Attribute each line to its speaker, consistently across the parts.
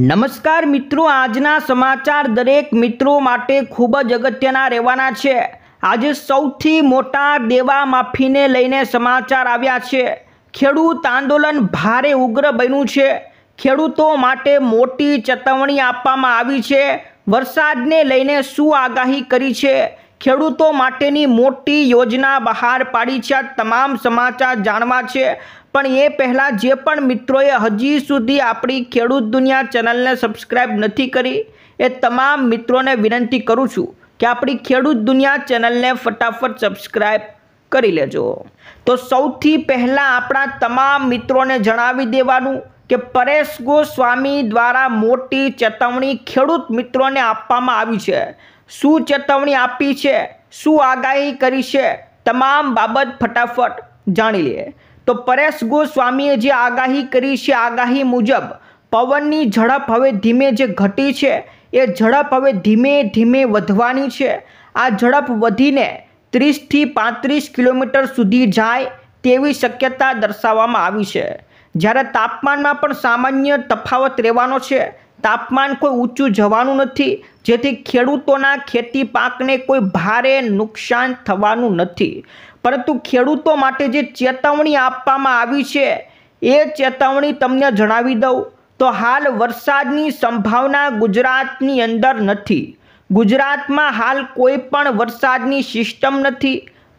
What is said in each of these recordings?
Speaker 1: નમસ્કાર મિત્રો આજના સમાચાર દરેક મિત્રો માટે ખૂબ જ અગત્યના રહેવાના છે આજે સૌથી મોટા દેવા માફીને લઈને સમાચાર આવ્યા છે ખેડૂત આંદોલન ભારે ઉગ્ર બન્યું છે ખેડૂતો માટે મોટી ચેતવણી આપવામાં આવી છે વરસાદને લઈને શું આગાહી કરી છે ખેડૂતો માટેની મોટી યોજના બહાર પાડી છે તમામ સમાચાર જાણવા છે પણ એ પહેલાં જે પણ મિત્રોએ હજી સુધી આપણી ખેડૂત દુનિયા ચેનલને સબસ્ક્રાઈબ નથી કરી એ તમામ મિત્રોને વિનંતી કરું છું કે આપણી ખેડૂત દુનિયા ચેનલને ફટાફટ સબસ્ક્રાઈબ કરી લેજો તો સૌથી પહેલાં આપણા તમામ મિત્રોને જણાવી દેવાનું કે પરેશ ગો સ્વામી દ્વારા મોટી ચેતવણી ખેડૂત મિત્રોને આપવામાં આવી છે શું ચેતવણી આપી છે શું આગાહી કરી છે તમામ બાબત ફટાફટ જાણી લઈએ તો પરેશ ગોસ્વામીએ જે આગાહી કરી છે આગાહી મુજબ પવનની ઝડપ હવે ધીમે જે ઘટી છે એ ઝડપ હવે ધીમે ધીમે વધવાની છે આ ઝડપ વધીને ત્રીસથી પાંત્રીસ કિલોમીટર સુધી જાય તેવી શક્યતા દર્શાવવામાં આવી છે જ્યારે તાપમાનમાં પણ સામાન્ય તફાવત રહેવાનો છે તાપમાન કોઈ ઊંચું જવાનું નથી જેથી ખેડૂતોના ખેતી પાકને કોઈ ભારે નુકસાન થવાનું નથી પરંતુ ખેડૂતો માટે જે ચેતવણી આપવામાં આવી છે એ ચેતવણી તમને જણાવી દઉં તો હાલ વરસાદની સંભાવના ગુજરાતની અંદર નથી ગુજરાતમાં હાલ કોઈ પણ વરસાદની સિસ્ટમ નથી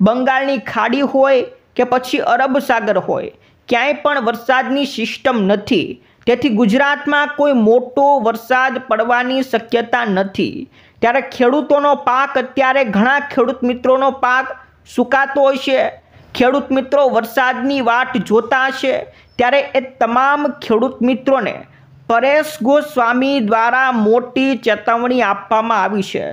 Speaker 1: બંગાળની ખાડી હોય કે પછી અરબ સાગર હોય ક્યાંય પણ વરસાદની સિસ્ટમ નથી તેથી ગુજરાતમાં કોઈ મોટો વરસાદ પડવાની શક્યતા નથી ત્યારે ખેડૂતોનો પાક અત્યારે ઘણા ખેડૂત મિત્રોનો પાક સુકાતો હશે ખેડૂત મિત્રો વરસાદની વાટ જોતા હશે ત્યારે એ તમામ ખેડૂત મિત્રોને પરેશ ગોસ્વામી દ્વારા મોટી ચેતવણી આપવામાં આવી છે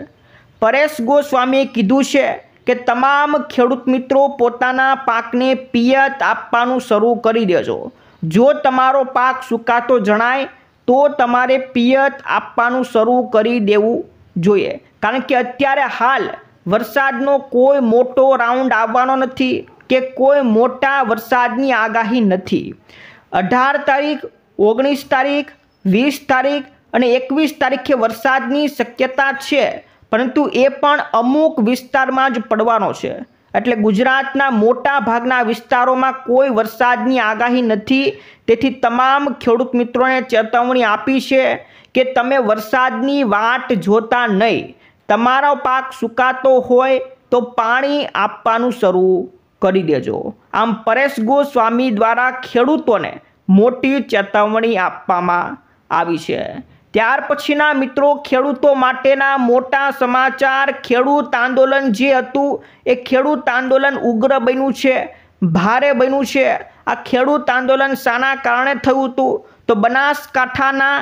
Speaker 1: પરેશ ગોસ્વામીએ કીધું છે કે તમામ ખેડૂત મિત્રો પોતાના પાકને પિયત આપવાનું શરૂ કરી દેજો જો તમારો પાક સુકાતો જણાય તો તમારે પિયત આપવાનું શરૂ કરી દેવું જોઈએ કારણ કે અત્યારે હાલ વરસાદનો કોઈ મોટો રાઉન્ડ આવવાનો નથી કે કોઈ મોટા વરસાદની આગાહી નથી અઢાર તારીખ ઓગણીસ તારીખ વીસ તારીખ અને એકવીસ તારીખે વરસાદની શક્યતા છે પરંતુ એ પણ અમુક વિસ્તારમાં જ પડવાનો છે એટલે ગુજરાતના મોટા ભાગના વિસ્તારોમાં કોઈ વરસાદની આગાહી નથી તેથી તમામ ખેડૂત મિત્રોને ચેતવણી આપી છે કે તમે વરસાદની વાટ જોતા નહીં તમારો પાક સુકાતો હોય તો પાણી આપવાનું શરૂ કરી દેજો આમ પરેશ ગોસ્વામી દ્વારા ખેડૂતોને મોટી ચેતવણી આપવામાં આવી છે ત્યાર પછીના મિત્રો ખેડૂતો માટેના મોટા સમાચાર ખેડૂત આંદોલન જે હતું એ ખેડૂત આંદોલન ઉગ્ર બન્યું છે ભારે બન્યું છે આ ખેડૂત આંદોલન શાના કારણે થયું હતું તો બનાસકાંઠાના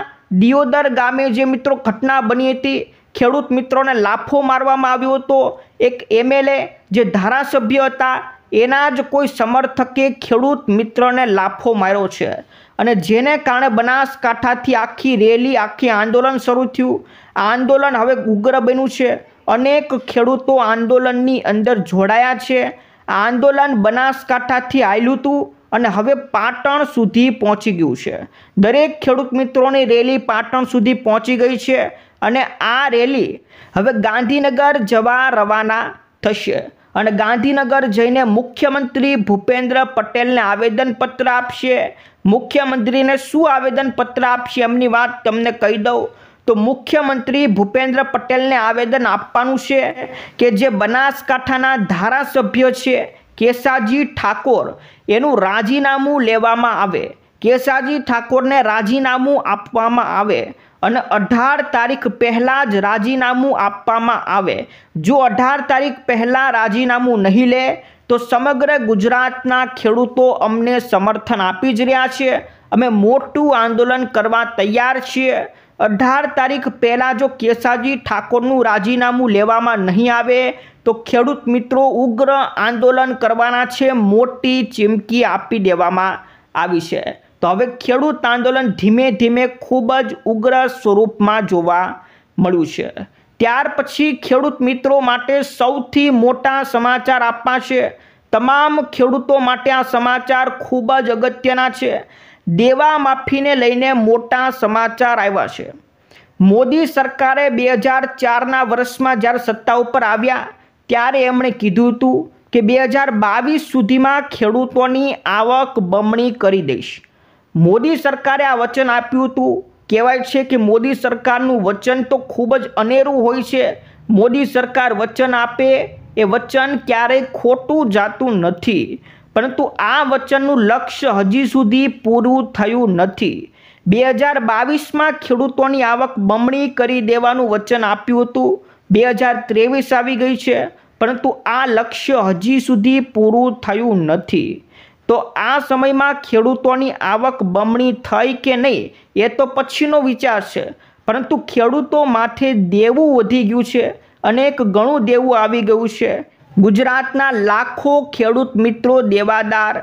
Speaker 1: દિયોદર ગામે જે મિત્રો ઘટના બની હતી ખેડૂત મિત્રોને લાફો મારવામાં આવ્યો હતો એક એમએલએ જે ધારાસભ્ય હતા એના જ કોઈ સમર્થકે ખેડૂત મિત્રને લાફો માર્યો છે અને જેને કારણે બનાસકાંઠાથી આખી રેલી આખી આંદોલન શરૂ થયું આંદોલન હવે ઉગ્ર બન્યું છે અનેક ખેડૂતો આંદોલનની અંદર જોડાયા છે આંદોલન બનાસકાંઠાથી આવેલું હતું અને હવે પાટણ સુધી પહોંચી ગયું છે દરેક ખેડૂત મિત્રોની રેલી પાટણ સુધી પહોંચી ગઈ છે અને આ રેલી હવે ગાંધીનગર જવા રવાના થશે અને ગાંધીનગર જઈને મુખ્યમંત્રી ભૂપેન્દ્ર પટેલને આવેદનપત્ર આપશે મુખ્યમંત્રીને શું આવેદનપત્ર આપશે એમની વાત તમને કહી દઉં તો મુખ્યમંત્રી ભૂપેન્દ્ર પટેલને આવેદન આપવાનું છે કે જે બનાસકાંઠાના ધારાસભ્ય છે કેસાજી ઠાકોર એનું રાજીનામું લેવામાં આવે કેસાજી ઠાકોરને રાજીનામું આપવામાં આવે અને અઢાર તારીખ પહેલાં જ રાજીનામું આપવામાં આવે જો અઢાર તારીખ પહેલાં રાજીનામું નહીં લે તો સમગ્ર ગુજરાતના ખેડૂતો અમને સમર્થન આપી જ રહ્યા છે અમે મોટું આંદોલન કરવા તૈયાર છીએ અઢાર તારીખ પહેલાં જો કેસાજી ઠાકોરનું રાજીનામું લેવામાં નહીં આવે તો ખેડૂત મિત્રો ઉગ્ર આંદોલન કરવાના છે મોટી ચીમકી આપી દેવામાં આવી છે તો હવે ખેડૂત આંદોલન ધીમે ધીમે ખૂબ જ ઉગ્ર સ્વરૂપમાં જોવા મળ્યું છે ત્યાર પછી ખેડૂત મિત્રો માટે સૌથી મોટા સમાચાર આપવા છે તમામ ખેડૂતો માટે આ સમાચાર ખૂબ જ અગત્યના છે દેવા માફીને લઈને મોટા સમાચાર આવ્યા છે મોદી સરકારે બે હજાર ચારના વર્ષમાં જ્યારે સત્તા ઉપર આવ્યા ત્યારે એમણે કીધું હતું કે બે હજાર બાવીસ સુધીમાં ખેડૂતોની આવક બમણી કરી દઈશ મોદી સરકારે આ વચન આપ્યું હતું કહેવાય છે કે મોદી સરકારનું વચન તો ખૂબ જ અનેરું હોય છે મોદી સરકાર વચન આપે એ વચન ક્યારેય ખોટું જાતું નથી પરંતુ આ વચનનું લક્ષ્ય હજી સુધી પૂરું થયું નથી બે હજાર બાવીસમાં ખેડૂતોની આવક બમણી કરી દેવાનું વચન આપ્યું હતું બે હજાર ત્રેવીસ આવી ગઈ છે પરંતુ આ લક્ષ્ય હજી સુધી પૂરું થયું નથી તો આ સમયમાં ખેડૂતોની આવક બમણી થઈ કે નહીં એ તો પછીનો વિચાર છે પરંતુ ખેડૂતો માથે દેવું વધી ગયું છે અનેક ઘણું દેવું આવી ગયું છે ગુજરાતના લાખો ખેડૂત મિત્રો દેવાદાર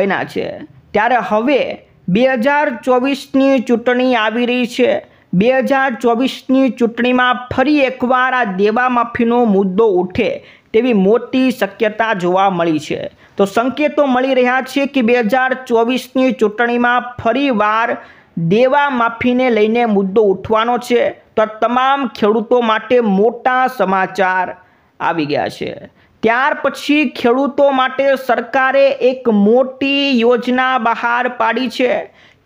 Speaker 1: બન્યા છે ત્યારે હવે બે હજાર ચોવીસની ચૂંટણી આવી રહી છે બે હજાર ચોવીસની ચૂંટણીમાં ફરી એકવાર આ દેવા માફીનો મુદ્દો ઉઠે તેવી મોટી શક્યતા જોવા મળી છે તો સંકેતો મળી રહ્યા છે કે બે હજાર ચોવીસની ચૂંટણીમાં ફરીવાર દેવા માફીને લઈને મુદ્દો ઉઠવાનો છે તો તમામ ખેડૂતો માટે મોટા સમાચાર આવી ગયા છે ત્યાર પછી ખેડૂતો માટે સરકારે એક મોટી યોજના બહાર પાડી છે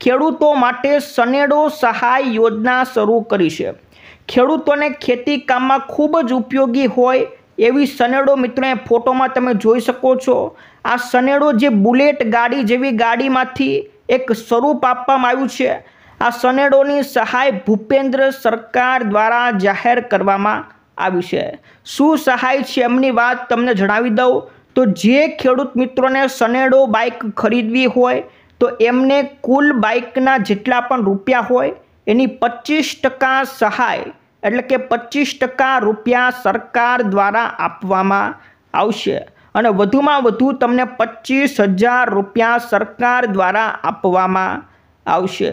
Speaker 1: ખેડૂતો માટે સનેડો સહાય યોજના શરૂ કરી છે ખેડૂતોને ખેતી કામમાં ખૂબ જ ઉપયોગી હોય એવી સનેડો મિત્રો ફોટોમાં તમે જોઈ શકો છો આ સનેડો જે બુલેટ ગાડી જેવી ગાડીમાંથી એક સ્વરૂપ આપવામાં આવ્યું છે આ સનેડોની સહાય ભૂપેન્દ્ર સરકાર દ્વારા જાહેર કરવામાં આવી છે શું સહાય છે એમની વાત તમને જણાવી દઉં તો જે ખેડૂત મિત્રોને સનેડો બાઇક ખરીદવી હોય તો એમને કુલ બાઇકના જેટલા પણ રૂપિયા હોય એની પચીસ ટકા સહાય એટલે કે પચીસ ટકા રૂપિયા સરકાર દ્વારા આપવામાં આવશે અને વધુમાં વધુ તમને પચીસ હજાર રૂપિયા સરકાર દ્વારા આપવામાં આવશે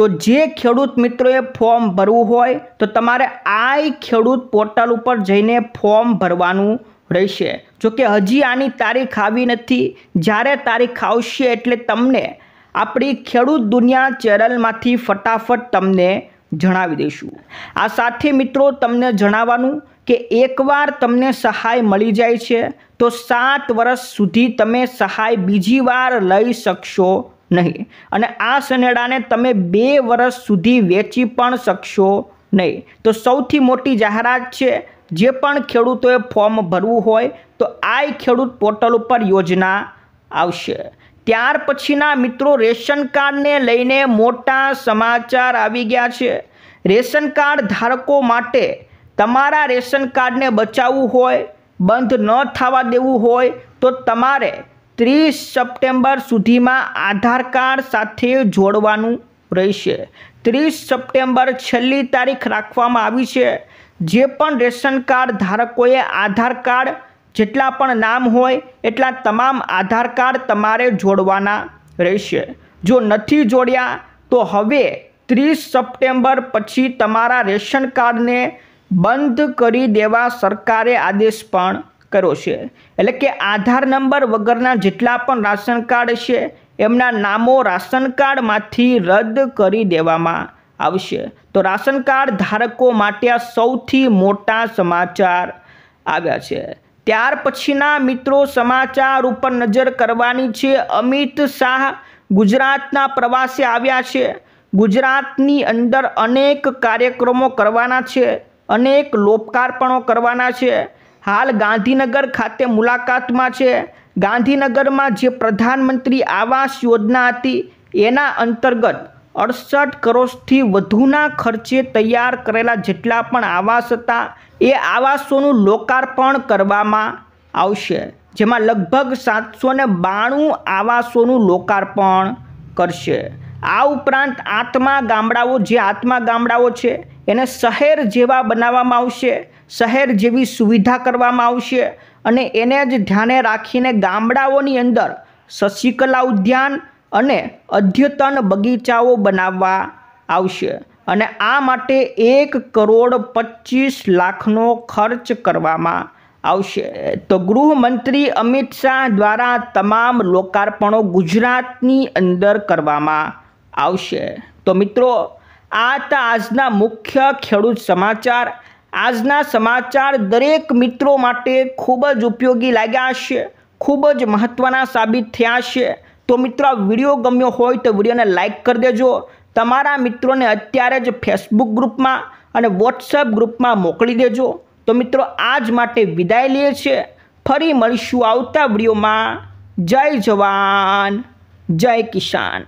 Speaker 1: તો જે ખેડૂત મિત્રોએ ફોર્મ ભરવું હોય તો તમારે આઈ ખેડૂત પોર્ટલ ઉપર જઈને ફોર્મ ભરવાનું રહેશે જો કે હજી આની તારીખ આવી નથી જ્યારે તારીખ આવશે એટલે તમને આપણી ખેડૂત દુનિયા ચેનલમાંથી ફટાફટ તમને જણાવી દઈશું આ સાથે મિત્રો તમને જણાવવાનું કે એકવાર તમને સહાય મળી જાય છે તો સાત વર્ષ સુધી તમે સહાય બીજી વાર લઈ શકશો નહીં અને આ શનેડાને તમે બે વર્ષ સુધી વેચી પણ શકશો નહીં તો સૌથી મોટી જાહેરાત છે જે પણ ખેડૂતોએ ફોર્મ ભરવું હોય તો આ ખેડૂત પોર્ટલ ઉપર યોજના આવશે ત્યાર પછીના મિત્રો રેશન કાર્ડને લઈને મોટા સમાચાર આવી ગયા છે રેશન કાર્ડ ધારકો માટે તમારા રેશન કાર્ડને બચાવવું હોય બંધ ન થવા દેવું હોય તો તમારે ત્રીસ સપ્ટેમ્બર સુધીમાં આધાર કાર્ડ સાથે જોડવાનું રહેશે ત્રીસ સપ્ટેમ્બર છેલ્લી તારીખ રાખવામાં આવી છે જે પણ રેશન કાર્ડ ધારકોએ આધાર કાર્ડ જેટલા પણ નામ હોય એટલા તમામ આધાર કાર્ડ તમારે જોડવાના રહેશે જો નથી જોડ્યા તો હવે ત્રીસ સપ્ટેમ્બર પછી તમારા રેશન કાર્ડને બંધ કરી દેવા સરકારે આદેશ પણ કર્યો છે એટલે કે આધાર નંબર વગરના જેટલા પણ રાશન કાર્ડ છે એમના નામો રાશન કાર્ડમાંથી રદ કરી દેવામાં આવશે તો રાશન કાર્ડ ધારકો માટે આ સૌથી મોટા સમાચાર આવ્યા છે ત્યાર પછીના મિત્રો સમાચાર ઉપર નજર કરવાની છે અમિત શાહ ગુજરાતના પ્રવાસે આવ્યા છે ગુજરાતની અંદર અનેક કાર્યક્રમો કરવાના છે અનેક લોકાર્પણો કરવાના છે હાલ ગાંધીનગર ખાતે મુલાકાતમાં છે ગાંધીનગરમાં જે પ્રધાનમંત્રી આવાસ યોજના હતી એના અંતર્ગત અડસઠ કરોડથી વધુના ખર્ચે તૈયાર કરેલા જેટલા પણ આવાસ હતા એ આવાસોનું લોકાર્પણ કરવામાં આવશે જેમાં લગભગ સાતસો ને બાણું આવાસોનું લોકાર્પણ કરશે આ ઉપરાંત આત્મા ગામડાઓ જે આત્મા ગામડાઓ છે એને શહેર જેવા બનાવવામાં આવશે શહેર જેવી સુવિધા કરવામાં આવશે અને એને જ ધ્યાને રાખીને ગામડાઓની અંદર શશિકલા ઉદ્યાન અને અદ્યતન બગીચાઓ બનાવવા આવશે અને આ માટે એક કરોડ પચીસ લાખનો ખર્ચ કરવામાં આવશે તો ગૃહમંત્રી અમિત શાહ દ્વારા તમામ લોકાર્પણો ગુજરાતની અંદર કરવામાં આવશે તો મિત્રો આ હતા આજના મુખ્ય ખેડૂત સમાચાર આજના સમાચાર દરેક મિત્રો માટે ખૂબ જ ઉપયોગી લાગ્યા હશે ખૂબ જ મહત્ત્વના સાબિત થયા છે તો મિત્રો આ વિડીયો ગમ્યો હોય તો વિડીયોને લાઇક કરી દેજો તમારા મિત્રોને અત્યારે જ ફેસબુક ગ્રુપમાં અને વોટ્સઅપ ગ્રુપમાં મોકલી દેજો તો મિત્રો આજ માટે વિદાય લઈએ છીએ ફરી મળીશું આવતા વિડીયોમાં જય જવાન જય કિસાન